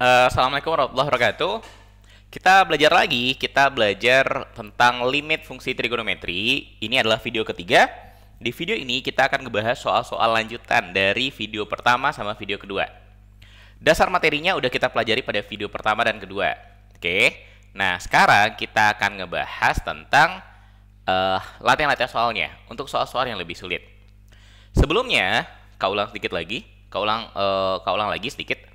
Eh, Assalamualaikum warahmatullahi wabarakatuh. Kita belajar lagi, kita belajar tentang limit fungsi trigonometri. Ini adalah video ketiga. Di video ini kita akan ngebahas soal-soal lanjutan dari video pertama sama video kedua. Dasar materinya udah kita pelajari pada video pertama dan kedua. Oke. Nah, sekarang kita akan ngebahas tentang eh, latihan-latihan soalnya untuk soal-soal yang lebih sulit. Sebelumnya, kau ulang sedikit lagi, kau ulang uh, kau ulang lagi sedikit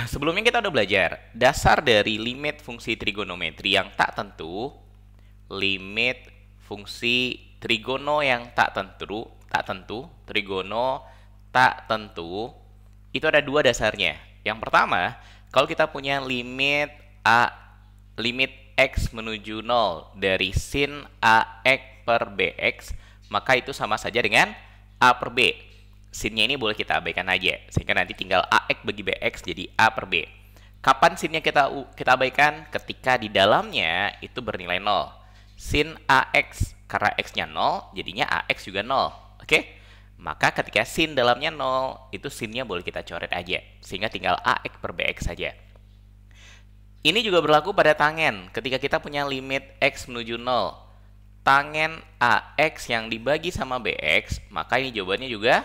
sebelumnya kita udah belajar dasar dari limit fungsi trigonometri yang tak tentu, limit fungsi trigono yang tak tentu, tak tentu, trigono tak tentu, itu ada dua dasarnya. Yang pertama, kalau kita punya limit a limit x menuju 0 dari sin ax per bx, maka itu sama saja dengan a per b sinnya ini boleh kita abaikan aja sehingga nanti tinggal ax bagi bx jadi a per b. Kapan sinnya kita kita abaikan? Ketika di dalamnya itu bernilai 0. Sin ax karena x-nya 0, jadinya ax juga 0. Oke? Maka ketika sin dalamnya 0, itu sinnya boleh kita coret aja sehingga tinggal ax per bx saja. Ini juga berlaku pada tangen ketika kita punya limit x menuju 0. Tangen ax yang dibagi sama bx, maka ini jawabannya juga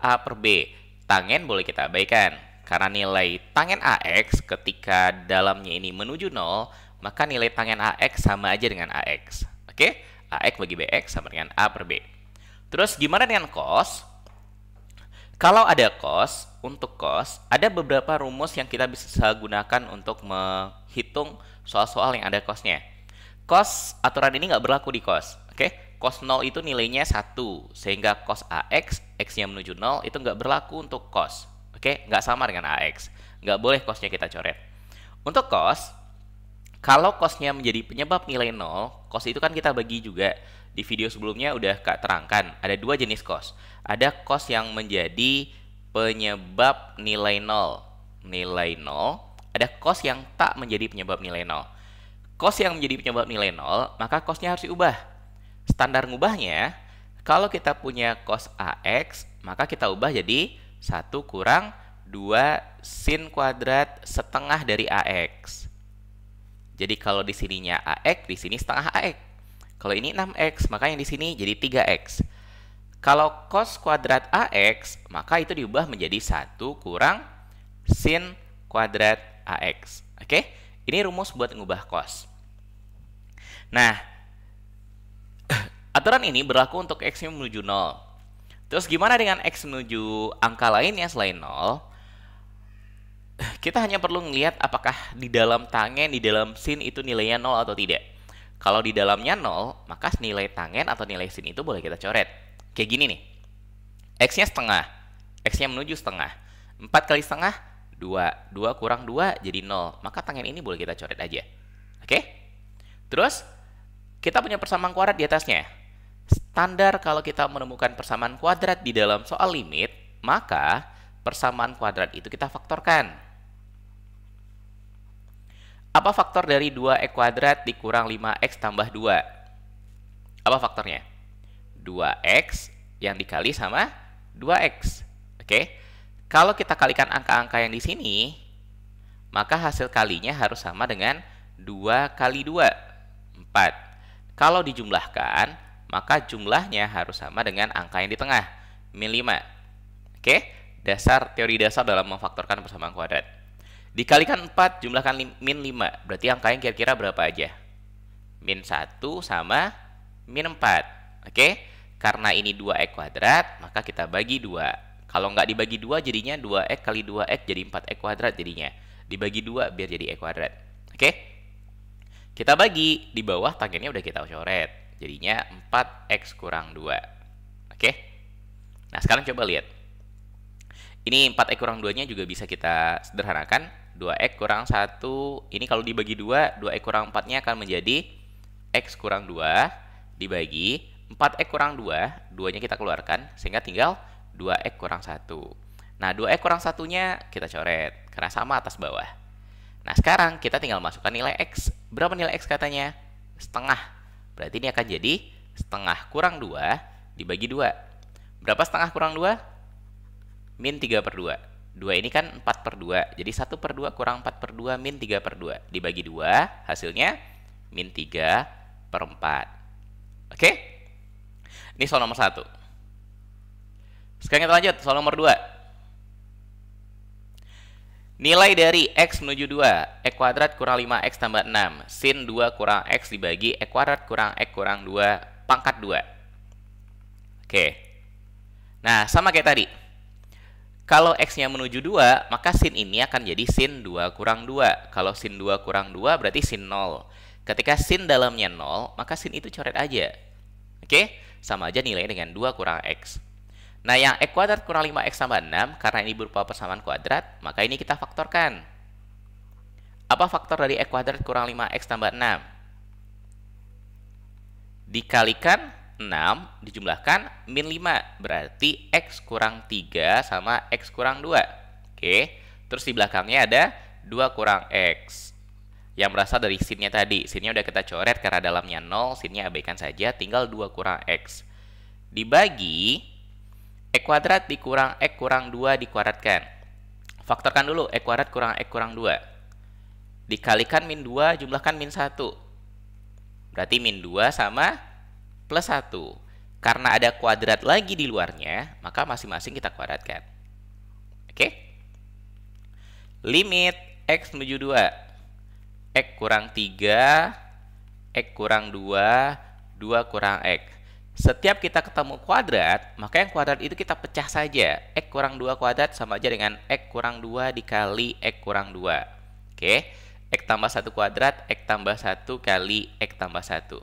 A per B. Tangen boleh kita abaikan, karena nilai tangen AX ketika dalamnya ini menuju 0, maka nilai tangen AX sama aja dengan AX. Oke? AX bagi BX sama dengan A per B. Terus gimana dengan cos? Kalau ada cos, untuk cos, ada beberapa rumus yang kita bisa gunakan untuk menghitung soal-soal yang ada cosnya. Cos, aturan ini nggak berlaku di cos. Oke? cos 0 itu nilainya 1, sehingga cos AX, X-nya menuju 0, itu nggak berlaku untuk cos. Oke, nggak sama dengan AX. Nggak boleh cosnya kita coret. Untuk cos, kalau cosnya menjadi penyebab nilai 0, cos itu kan kita bagi juga. Di video sebelumnya udah Kak terangkan, ada dua jenis cos. Ada cos yang menjadi penyebab nilai 0, nilai 0. Ada cos yang tak menjadi penyebab nilai 0. Cos yang menjadi penyebab nilai 0, maka cosnya harus diubah standar ngubahnya, kalau kita punya cos AX, maka kita ubah jadi 1 kurang 2 sin kuadrat setengah dari AX. Jadi kalau di sininya AX, di sini setengah AX. Kalau ini 6X, maka yang di sini jadi 3X. Kalau cos kuadrat AX, maka itu diubah menjadi 1 kurang sin kuadrat AX. Oke, ini rumus buat ngubah cos. Nah, Aturan ini berlaku untuk X menuju 0. Terus gimana dengan X menuju angka lainnya selain 0? Kita hanya perlu melihat apakah di dalam tangen, di dalam sin itu nilainya 0 atau tidak. Kalau di dalamnya 0, maka nilai tangen atau nilai sin itu boleh kita coret. Kayak gini nih. X-nya setengah. X-nya menuju setengah. 4 kali setengah, 2. 2 kurang 2 jadi 0. Maka tangen ini boleh kita coret aja. Oke? Terus, kita punya persamaan kuadrat di atasnya standar kalau kita menemukan persamaan kuadrat di dalam soal limit, maka persamaan kuadrat itu kita faktorkan. Apa faktor dari 2x e kuadrat dikurang 5x tambah 2? Apa faktornya? 2x yang dikali sama 2x. Oke. Kalau kita kalikan angka-angka yang di sini, maka hasil kalinya harus sama dengan 2 kali 2, 4. Kalau dijumlahkan, maka jumlahnya harus sama dengan angka yang di tengah, min 5. Oke, dasar teori dasar dalam memfaktorkan persamaan kuadrat. Dikalikan 4, jumlahkan min 5, berarti angka yang kira-kira berapa aja? Min 1 sama min 4. Oke, karena ini 2x kuadrat, maka kita bagi 2. Kalau nggak dibagi 2, jadinya 2x kali 2x jadi 4x kuadrat jadinya. Dibagi 2 biar jadi x kuadrat. Oke, kita bagi di bawah tangennya udah kita coret Jadinya 4x kurang 2. Oke? Nah, sekarang coba lihat. Ini 4x kurang 2-nya juga bisa kita sederhanakan. 2x kurang 1, ini kalau dibagi 2, 2x kurang 4-nya akan menjadi x kurang 2 dibagi 4x kurang 2, 2-nya kita keluarkan, sehingga tinggal 2x kurang 1. Nah, 2x kurang 1-nya kita coret, karena sama atas bawah. Nah, sekarang kita tinggal masukkan nilai x. Berapa nilai x katanya? Setengah Berarti ini akan jadi setengah kurang 2 dibagi 2. Berapa setengah kurang 2? Min 3 per 2. 2 ini kan 4 per 2. Jadi 1 per 2 kurang 4 per 2 min 3 per 2. Dibagi 2 hasilnya min 3 per 4. Oke? Ini soal nomor 1. Sekarang kita lanjut soal nomor 2. Nilai dari X menuju 2, E kuadrat kurang 5X tambah 6, sin 2 kurang X dibagi E kuadrat kurang X kurang 2, pangkat 2. Oke. Nah, sama kayak tadi. Kalau X-nya menuju 2, maka sin ini akan jadi sin 2 kurang 2. Kalau sin 2 kurang 2, berarti sin 0. Ketika sin dalamnya 0, maka sin itu coret aja. Oke? Sama aja nilainya dengan 2 kurang X. Nah, yang X kuadrat kurang 5X sama 6, karena ini berupa persamaan kuadrat, maka ini kita faktorkan. Apa faktor dari X kuadrat kurang 5X tambah 6? Dikalikan 6, dijumlahkan min 5, berarti X kurang 3 sama X kurang 2. Oke, terus di belakangnya ada 2 kurang X. Yang berasal dari sinnya tadi, sinnya udah kita coret karena dalamnya 0, sinnya abaikan saja, tinggal 2 kurang X. Dibagi E kuadrat dikurang X e kurang 2 dikuadratkan. Faktorkan dulu, E kuadrat kurang X e kurang 2. Dikalikan min 2, jumlahkan min 1. Berarti min 2 sama plus 1. Karena ada kuadrat lagi di luarnya, maka masing-masing kita kuadratkan. Oke? Limit X menuju 2. X kurang 3, X kurang 2, 2 kurang X setiap kita ketemu kuadrat, maka yang kuadrat itu kita pecah saja. X kurang 2 kuadrat sama aja dengan X kurang 2 dikali X kurang 2. Oke, X tambah 1 kuadrat, X tambah 1 kali X tambah 1.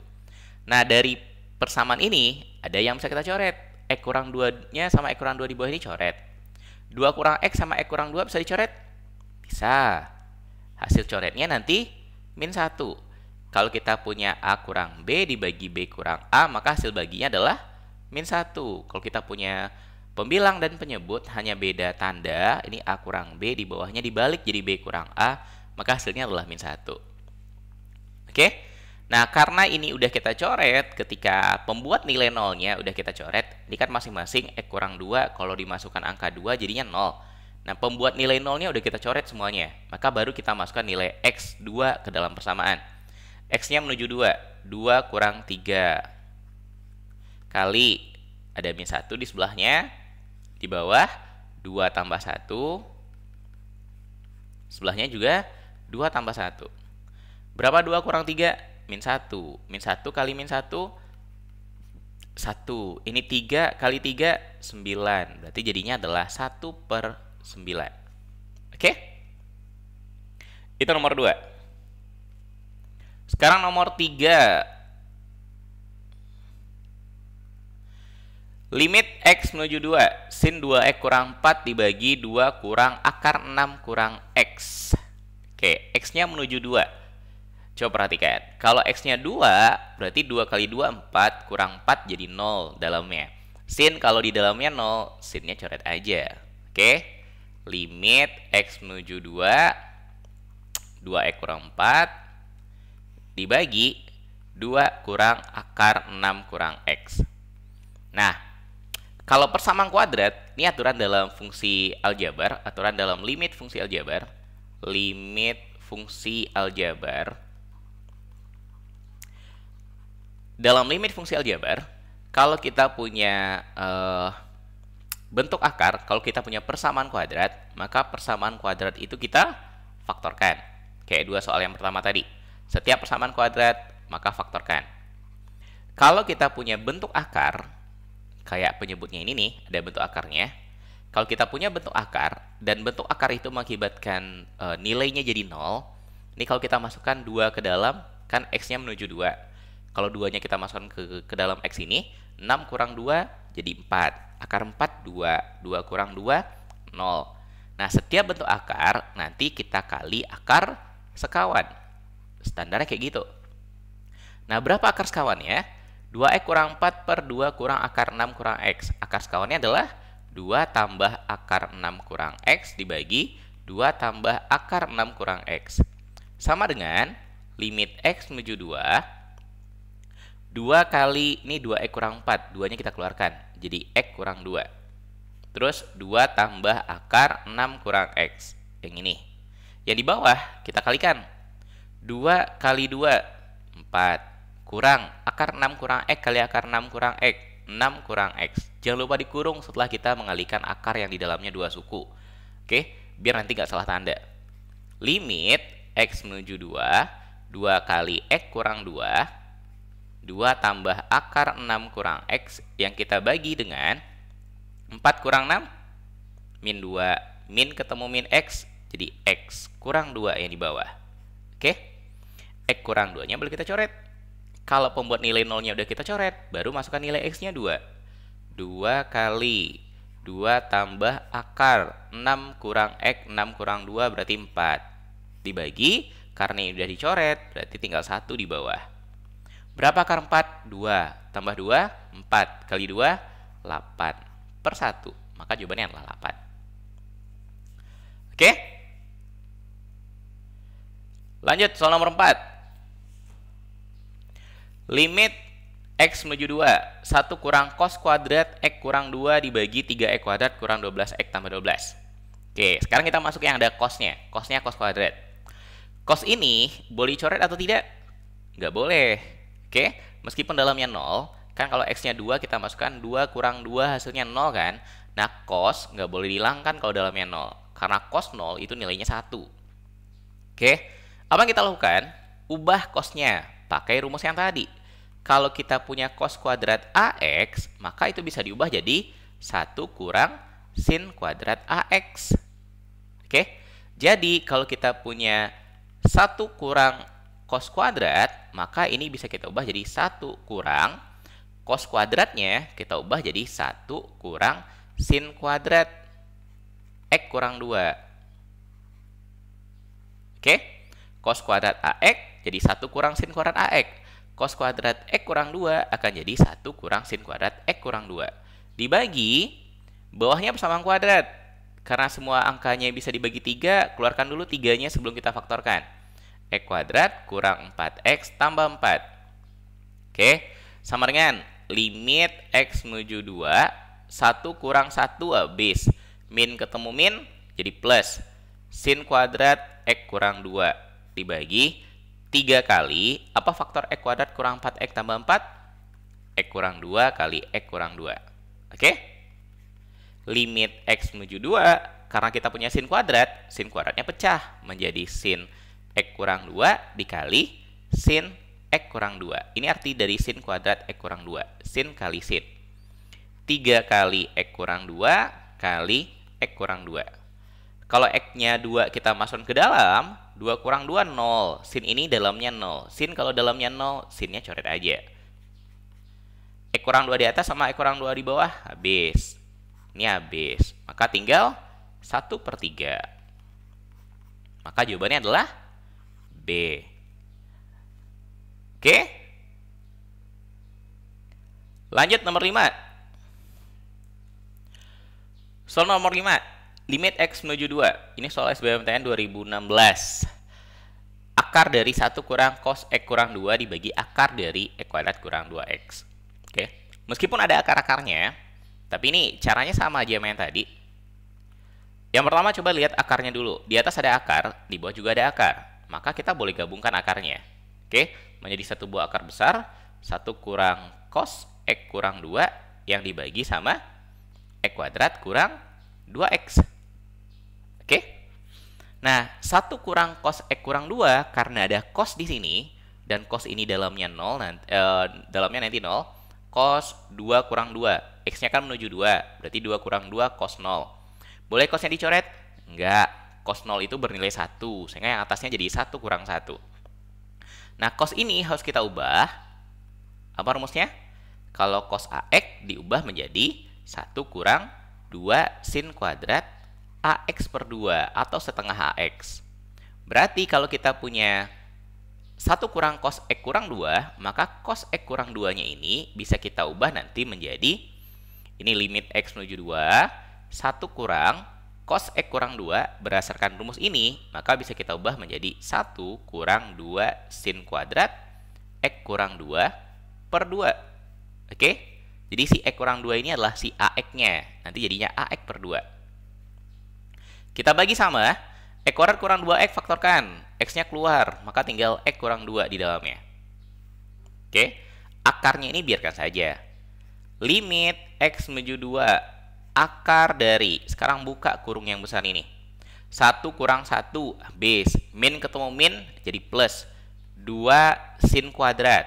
Nah, dari persamaan ini, ada yang bisa kita coret. X kurang 2-nya sama X kurang 2 di bawah ini coret. 2 kurang X sama X kurang 2 bisa dicoret? Bisa. Hasil coretnya nanti min 1. Kalau kita punya A kurang B dibagi B kurang A, maka hasil baginya adalah min 1. Kalau kita punya pembilang dan penyebut hanya beda tanda, ini A kurang B di bawahnya dibalik jadi B kurang A, maka hasilnya adalah min 1. Oke? Nah, karena ini udah kita coret, ketika pembuat nilai nolnya udah kita coret, ini kan masing-masing X kurang 2, kalau dimasukkan angka 2 jadinya nol. Nah, pembuat nilai nolnya udah kita coret semuanya. Maka baru kita masukkan nilai X2 ke dalam persamaan. X-nya menuju 2. 2 kurang 3. Kali ada min 1 di sebelahnya. Di bawah 2 tambah 1. Sebelahnya juga 2 tambah 1. Berapa 2 kurang 3? Min 1. Min 1 kali min 1, 1. Ini 3 kali 3, 9. Berarti jadinya adalah 1 per 9. Oke? Itu nomor 2. Sekarang nomor 3 Limit X menuju 2. Sin 2X kurang 4 dibagi 2 kurang akar 6 kurang X. Oke, X-nya menuju 2. Coba perhatikan. Kalau X-nya 2, berarti 2 kali 2, 4. Kurang 4 jadi 0 dalamnya. Sin kalau di dalamnya 0, sinnya coret aja. Oke, limit X menuju 2. 2X kurang 4 dibagi 2 kurang akar 6 kurang X. Nah, kalau persamaan kuadrat, ini aturan dalam fungsi aljabar, aturan dalam limit fungsi aljabar, limit fungsi aljabar, dalam limit fungsi aljabar, kalau kita punya uh, bentuk akar, kalau kita punya persamaan kuadrat, maka persamaan kuadrat itu kita faktorkan. Kayak dua soal yang pertama tadi setiap persamaan kuadrat, maka faktorkan. Kalau kita punya bentuk akar, kayak penyebutnya ini nih, ada bentuk akarnya. Kalau kita punya bentuk akar, dan bentuk akar itu mengakibatkan e, nilainya jadi nol, ini kalau kita masukkan 2 ke dalam, kan x-nya menuju 2. Kalau 2-nya kita masukkan ke, ke dalam x ini, 6 kurang 2 jadi 4. Akar 4, 2. 2 kurang 2, 0. Nah, setiap bentuk akar nanti kita kali akar sekawan. Standarnya kayak gitu. Nah, berapa akar sekawannya? 2x kurang 4 per 2 kurang akar 6 kurang x. Akar sekawannya adalah 2 tambah akar 6 kurang x dibagi 2 tambah akar 6 kurang x. Sama dengan limit x menuju 2 2 kali ini 2X kurang 4, 2-nya kita keluarkan. Jadi X kurang 2. Terus 2 tambah akar 6 kurang X. Yang ini. Yang di bawah kita kalikan. 2 kali 2 4 kurang akar 6 kurang X kali akar 6 kurang X 6 kurang X jangan lupa dikurung setelah kita mengalihkan akar yang di dalamnya dua suku oke biar nanti nggak salah tanda limit X menuju 2 2 kali X kurang 2 2 tambah akar 6 kurang X yang kita bagi dengan 4 kurang 6 min 2 min ketemu min X jadi X kurang 2 yang di bawah oke okay? X kurang 2-nya boleh kita coret. Kalau pembuat nilai 0-nya udah kita coret, baru masukkan nilai X-nya 2. 2 kali 2 tambah akar 6 kurang X, 6 kurang 2 berarti 4. Dibagi, karena ini udah dicoret, berarti tinggal 1 di bawah. Berapa akar 4? 2. Tambah 2, 4. Kali 2, 8. Per 1. Maka jawabannya adalah 8. Oke? Lanjut, soal nomor 4. Limit X menuju 2. 1 kurang cos kuadrat X kurang 2 dibagi 3X kuadrat kurang 12X tambah 12. Oke, sekarang kita masuk yang ada cosnya. Cosnya cos kuadrat. Cos ini boleh dicoret atau tidak? Nggak boleh. Oke, meskipun dalamnya 0, kan kalau X-nya 2 kita masukkan 2 kurang 2 hasilnya 0 kan? Nah, cos nggak boleh dihilangkan kalau dalamnya 0. Karena cos 0 itu nilainya 1. Oke, apa yang kita lakukan? Ubah cosnya pakai rumus yang tadi kalau kita punya cos kuadrat AX, maka itu bisa diubah jadi 1 kurang sin kuadrat AX. Oke, jadi kalau kita punya 1 kurang cos kuadrat, maka ini bisa kita ubah jadi 1 kurang cos kuadratnya kita ubah jadi 1 kurang sin kuadrat x kurang 2. Oke, cos kuadrat AX jadi 1 kurang sin kuadrat AX cos kuadrat X e kurang 2 akan jadi 1 kurang sin kuadrat X e kurang 2. Dibagi, bawahnya persamaan kuadrat. Karena semua angkanya bisa dibagi 3, keluarkan dulu 3-nya sebelum kita faktorkan. X e kuadrat kurang 4X tambah 4. Oke, sama dengan limit X menuju 2, 1 kurang 1 habis. Min ketemu min, jadi plus. Sin kuadrat X kurang 2 dibagi 3 kali apa faktor x e kuadrat kurang 4X e tambah 4? x e kurang 2 kali x kurang 2. Oke? Okay? Limit X menuju 2, karena kita punya sin kuadrat, sin kuadratnya pecah menjadi sin x kurang 2 dikali sin x kurang 2. Ini arti dari sin kuadrat x kurang 2. Sin kali sin. 3 kali x kurang 2 kali x kurang 2. Kalau X-nya 2 kita masukkan ke dalam, 2 kurang 2 0. Sin ini dalamnya 0. Sin kalau dalamnya 0, sinnya coret aja. E kurang 2 di atas sama E kurang 2 di bawah habis. Ini habis. Maka tinggal 1 per 3. Maka jawabannya adalah B. Oke? Lanjut nomor 5. Soal nomor 5. Limit X menuju 2. Ini soal SBMPTN 2016. Akar dari 1 kurang cos X kurang 2 dibagi akar dari X kuadrat kurang 2X. Oke. Meskipun ada akar-akarnya, tapi ini caranya sama aja main tadi. Yang pertama coba lihat akarnya dulu. Di atas ada akar, di bawah juga ada akar. Maka kita boleh gabungkan akarnya. Oke, menjadi satu buah akar besar, satu kurang cos X kurang 2 yang dibagi sama X kuadrat kurang 2X. Nah, 1 kurang cos X eh, kurang 2 karena ada cos di sini dan cos ini dalamnya 0 nanti, eh, dalamnya nanti 0, cos 2 kurang 2. X-nya kan menuju 2, berarti 2 kurang 2 cos 0. Boleh cosnya dicoret? Enggak, cos 0 itu bernilai 1, sehingga yang atasnya jadi 1 kurang 1. Nah, cos ini harus kita ubah. Apa rumusnya? Kalau cos AX diubah menjadi 1 kurang 2 sin kuadrat AX per 2 atau setengah AX. Berarti kalau kita punya 1 kurang cos X kurang 2, maka cos X kurang 2-nya ini bisa kita ubah nanti menjadi ini limit X menuju 2, 1 kurang cos X kurang 2 berdasarkan rumus ini, maka bisa kita ubah menjadi 1 kurang 2 sin kuadrat X kurang 2 per 2. Oke? Jadi si X kurang 2 ini adalah si AX-nya. Nanti jadinya AX per 2. Kita bagi sama, kuadrat kurang 2x faktorkan, x-nya keluar, maka tinggal x kurang 2 di dalamnya. Oke, akarnya ini biarkan saja. Limit x menuju 2, akar dari, sekarang buka kurung yang besar ini. 1 kurang 1, base, min ketemu min, jadi plus. 2 sin kuadrat.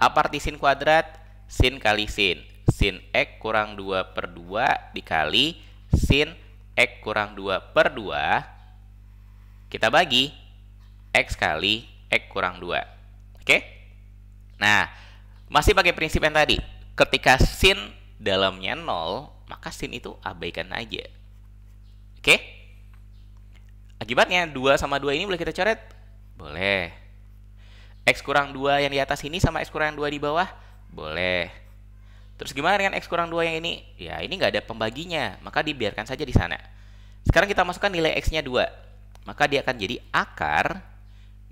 Apa arti sin kuadrat? Sin kali sin. Sin x kurang 2 per 2 dikali sin X kurang 2 per 2, kita bagi X kali X kurang 2. Oke? Nah, masih pakai prinsip yang tadi. Ketika sin dalamnya 0, maka sin itu abaikan aja. Oke? Akibatnya 2 sama 2 ini boleh kita coret? Boleh. X kurang 2 yang di atas ini sama X kurang 2 di bawah? Boleh. Terus gimana dengan X kurang 2 yang ini? Ya ini nggak ada pembaginya, maka dibiarkan saja di sana. Sekarang kita masukkan nilai X-nya 2. Maka dia akan jadi akar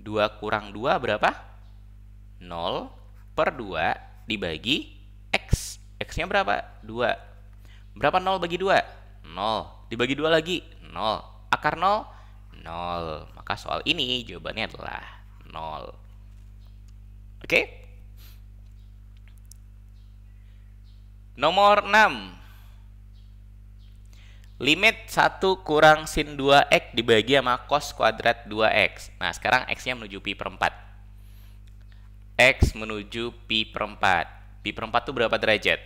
2 kurang 2 berapa? 0 per 2 dibagi X. X-nya berapa? 2. Berapa 0 bagi 2? 0. Dibagi 2 lagi? 0. Akar 0? 0. Maka soal ini jawabannya adalah 0. Oke? Okay? Nomor 6. Limit 1 kurang sin 2x dibagi sama cos kuadrat 2x. Nah, sekarang x-nya menuju pi per 4. X menuju pi per 4. Pi per 4 itu berapa derajat?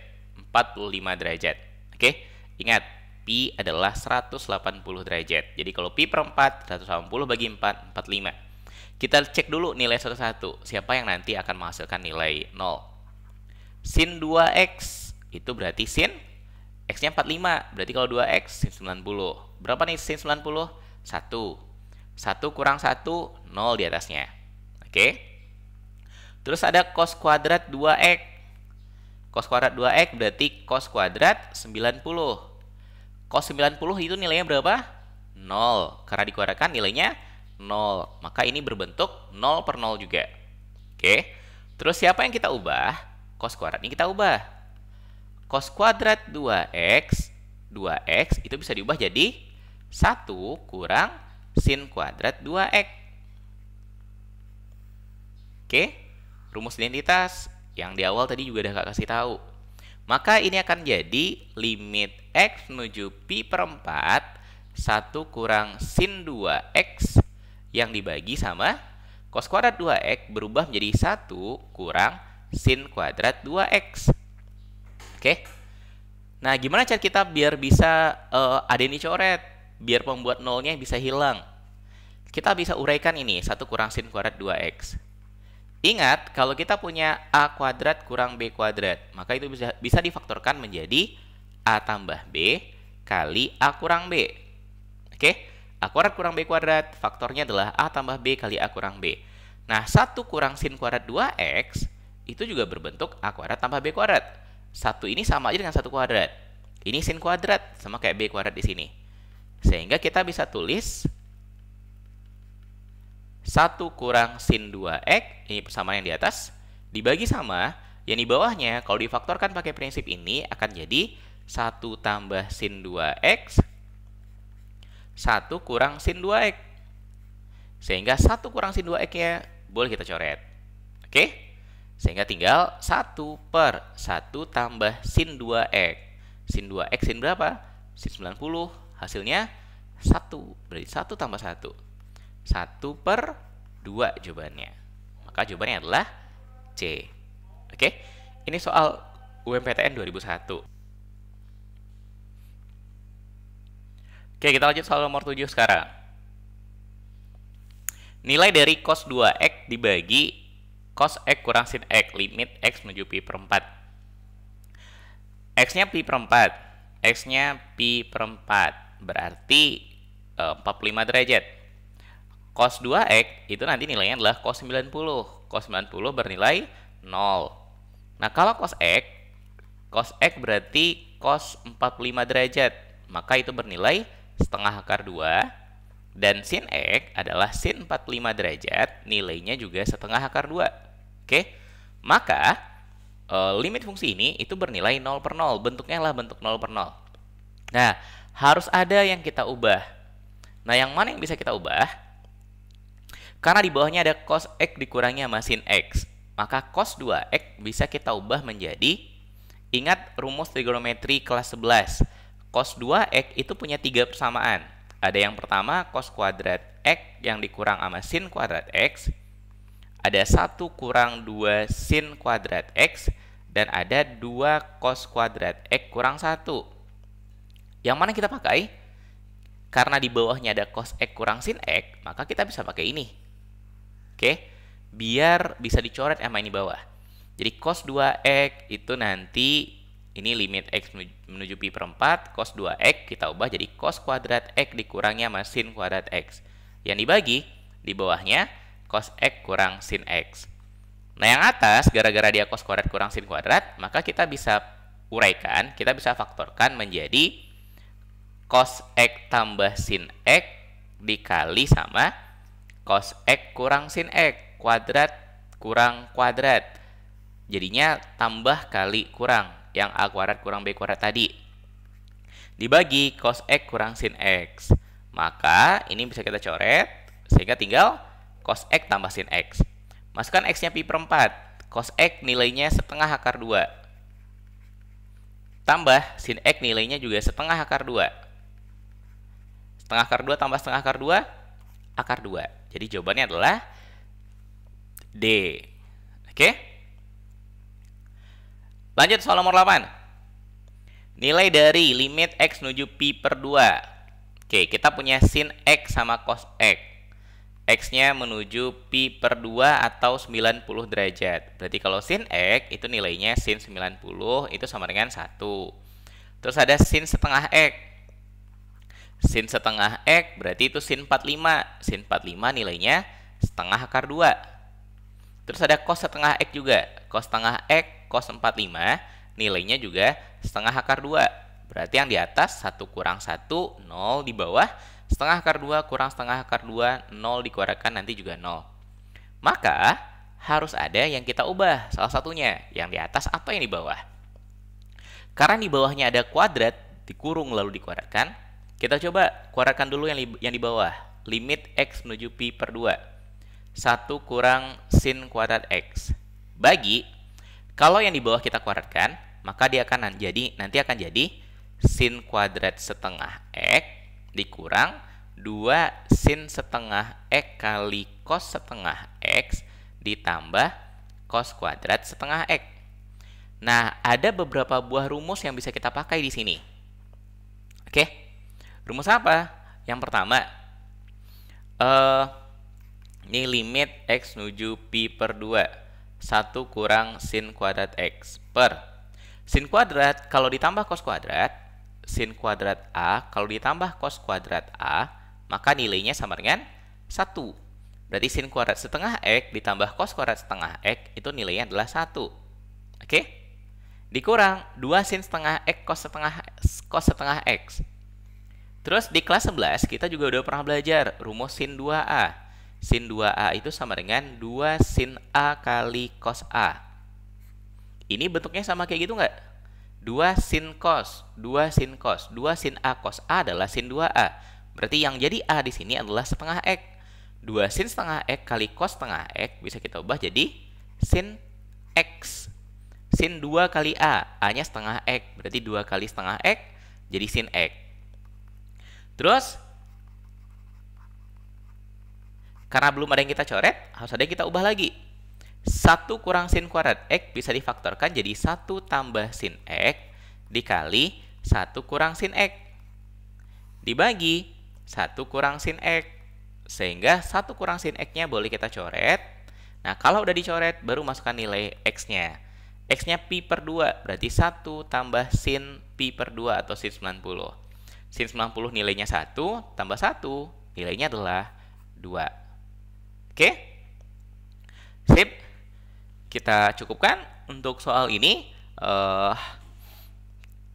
45 derajat. Oke, ingat. Pi adalah 180 derajat. Jadi kalau Pi per 4, 180 bagi 4, 45. Kita cek dulu nilai satu-satu. Siapa yang nanti akan menghasilkan nilai 0. Sin 2X itu berarti sin x-nya 45. Berarti kalau 2x sin 90. Berapa nih sin 90? 1. 1 kurang 1 0 di atasnya. Oke. Terus ada cos kuadrat 2x. Cos kuadrat 2x berarti cos kuadrat 90. Cos 90 itu nilainya berapa? 0. Karena dikuadratkan nilainya 0. Maka ini berbentuk 0 per 0 juga. Oke. Terus siapa yang kita ubah? Cos kuadrat ini kita ubah cos kuadrat 2x 2x itu bisa diubah jadi 1 kurang sin kuadrat 2x. Oke, rumus identitas yang di awal tadi juga udah gak kasih tahu. Maka ini akan jadi limit x menuju pi per 4 1 kurang sin 2x yang dibagi sama cos kuadrat 2x berubah menjadi 1 kurang sin kuadrat 2x. Oke? Nah, gimana cara kita biar bisa uh, ada ini coret biar pembuat nolnya bisa hilang? Kita bisa uraikan ini, satu kurang sin kuadrat 2x. Ingat, kalau kita punya A kuadrat kurang B kuadrat, maka itu bisa, bisa difaktorkan menjadi A tambah B kali A kurang B. Oke? A kuadrat kurang B kuadrat, faktornya adalah A tambah B kali A kurang B. Nah, satu kurang sin kuadrat 2x itu juga berbentuk A kuadrat tambah B kuadrat. Satu ini sama aja dengan satu kuadrat. Ini sin kuadrat, sama kayak B kuadrat di sini. Sehingga kita bisa tulis 1 kurang sin 2x, ini persamaan yang di atas, dibagi sama yang di bawahnya, kalau difaktorkan pakai prinsip ini akan jadi 1 tambah sin 2x, 1 kurang sin 2x. Sehingga 1 kurang sin 2x-nya boleh kita coret. Oke? Okay? Sehingga tinggal 1 per 1 tambah sin 2x. Sin 2x sin berapa? Sin 90. Hasilnya 1. Berarti 1 tambah 1. 1 per 2 jawabannya. Maka jawabannya adalah C. Oke, ini soal UMPTN 2001. Oke, kita lanjut soal nomor 7 sekarang. Nilai dari cos 2x dibagi cos X kurang sin X, limit X menuju Pi per 4. X-nya Pi per 4, X-nya Pi per 4, berarti e, eh, 45 derajat. Cos 2X itu nanti nilainya adalah cos 90, cos 90 bernilai 0. Nah kalau cos X, cos X berarti cos 45 derajat, maka itu bernilai setengah akar 2 dan sin X adalah sin 45 derajat, nilainya juga setengah akar 2. Oke, maka e, limit fungsi ini itu bernilai 0 per 0. Bentuknya lah bentuk 0 per 0. Nah, harus ada yang kita ubah. Nah, yang mana yang bisa kita ubah? Karena di bawahnya ada cos X dikurangi sama sin X. Maka cos 2X bisa kita ubah menjadi, ingat rumus trigonometri kelas 11. Cos 2X itu punya tiga persamaan ada yang pertama cos kuadrat X yang dikurang sama sin kuadrat X. Ada 1 kurang 2 sin kuadrat X. Dan ada 2 cos kuadrat X kurang 1. Yang mana kita pakai? Karena di bawahnya ada cos X kurang sin X, maka kita bisa pakai ini. Oke, biar bisa dicoret sama ini bawah. Jadi cos 2X itu nanti ini limit X menuju pi per 4, cos 2X kita ubah jadi cos kuadrat X dikurangnya sama sin kuadrat X. Yang dibagi di bawahnya cos X kurang sin X. Nah yang atas, gara-gara dia cos kuadrat kurang sin kuadrat, maka kita bisa uraikan, kita bisa faktorkan menjadi cos X tambah sin X dikali sama cos X kurang sin X kuadrat kurang kuadrat. Jadinya tambah kali kurang yang A kuadrat kurang B kuadrat tadi. Dibagi cos X kurang sin X. Maka ini bisa kita coret sehingga tinggal cos X tambah sin X. Masukkan X-nya pi per 4. Cos X nilainya setengah akar 2. Tambah sin X nilainya juga setengah akar 2. Setengah akar 2 tambah setengah akar 2, akar 2. Jadi jawabannya adalah D. Oke? Okay? Lanjut soal nomor 8. Nilai dari limit X menuju Pi per 2. Oke, kita punya sin X sama cos X. X-nya menuju Pi per 2 atau 90 derajat. Berarti kalau sin X itu nilainya sin 90 itu sama dengan 1. Terus ada sin setengah X. Sin setengah X berarti itu sin 45. Sin 45 nilainya setengah akar 2. Terus ada cos setengah X juga. Cos setengah X cos 45, nilainya juga setengah akar 2. Berarti yang di atas 1 kurang 1, 0 di bawah, setengah akar 2 kurang setengah akar 2, 0 dikuarakan nanti juga 0. Maka harus ada yang kita ubah salah satunya, yang di atas atau yang di bawah. Karena di bawahnya ada kuadrat, dikurung lalu dikuadrakan, kita coba kuadrakan dulu yang, yang di bawah. Limit x menuju pi per 2. 1 kurang sin kuadrat x. Bagi kalau yang di bawah kita kuadratkan, maka dia akan jadi nanti akan jadi sin kuadrat setengah x dikurang 2 sin setengah x kali cos setengah x ditambah cos kuadrat setengah x. Nah, ada beberapa buah rumus yang bisa kita pakai di sini. Oke, rumus apa? Yang pertama, uh, ini limit x menuju pi per 2 1 kurang sin kuadrat X per sin kuadrat kalau ditambah cos kuadrat sin kuadrat A kalau ditambah cos kuadrat A maka nilainya sama dengan 1 berarti sin kuadrat setengah X ditambah cos kuadrat setengah X itu nilainya adalah 1 oke okay? dikurang 2 sin setengah X cos setengah cos setengah X terus di kelas 11 kita juga udah pernah belajar rumus sin 2A Sin 2A itu sama dengan 2 sin A kali cos A. Ini bentuknya sama kayak gitu nggak? 2 sin cos, 2 sin cos, 2 sin A cos A adalah sin 2A. Berarti yang jadi A di sini adalah setengah X. 2 sin setengah X kali cos setengah X bisa kita ubah jadi sin X. Sin 2 kali A, A-nya setengah X. Berarti 2 kali setengah X jadi sin X. Terus Karena belum ada yang kita coret, harus ada yang kita ubah lagi. 1 kurang sin kuadrat X bisa difaktorkan jadi 1 tambah sin X dikali 1 kurang sin X. Dibagi 1 kurang sin X. Sehingga 1 kurang sin X-nya boleh kita coret. Nah, kalau udah dicoret, baru masukkan nilai X-nya. X-nya pi per 2, berarti 1 tambah sin pi per 2 atau sin 90. Sin 90 nilainya 1, tambah 1 nilainya adalah 2. Oke? Sip. Kita cukupkan untuk soal ini. Uh,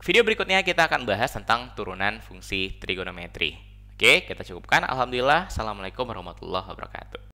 video berikutnya kita akan bahas tentang turunan fungsi trigonometri. Oke, kita cukupkan. Alhamdulillah. Assalamualaikum warahmatullahi wabarakatuh.